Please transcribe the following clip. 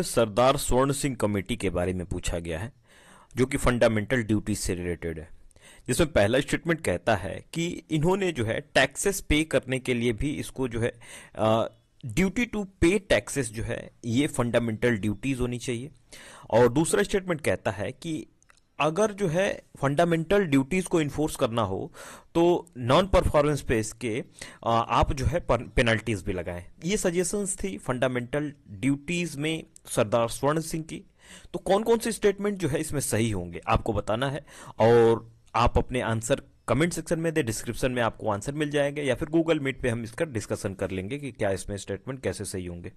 सरदार स्वर्ण सिंह कमेटी के बारे में पूछा गया है जो कि फंडामेंटल ड्यूटीज से रिलेटेड है जिसमें पहला स्टेटमेंट कहता है कि इन्होंने जो है टैक्सेस पे करने के लिए भी इसको जो है ड्यूटी टू पे टैक्सेस जो है ये फंडामेंटल ड्यूटीज होनी चाहिए और दूसरा स्टेटमेंट कहता है कि अगर जो है फंडामेंटल ड्यूटीज़ को इन्फोर्स करना हो तो नॉन परफॉर्मेंस पे इसके आप जो है पेनल्टीज़ भी लगाएं ये सजेशंस थी फंडामेंटल ड्यूटीज़ में सरदार स्वर्ण सिंह की तो कौन कौन से स्टेटमेंट जो है इसमें सही होंगे आपको बताना है और आप अपने आंसर कमेंट सेक्शन में दे डिस्क्रिप्शन में आपको आंसर मिल जाएंगे या फिर गूगल मीट पे हम इसका डिस्कशन कर लेंगे कि क्या इसमें स्टेटमेंट कैसे सही होंगे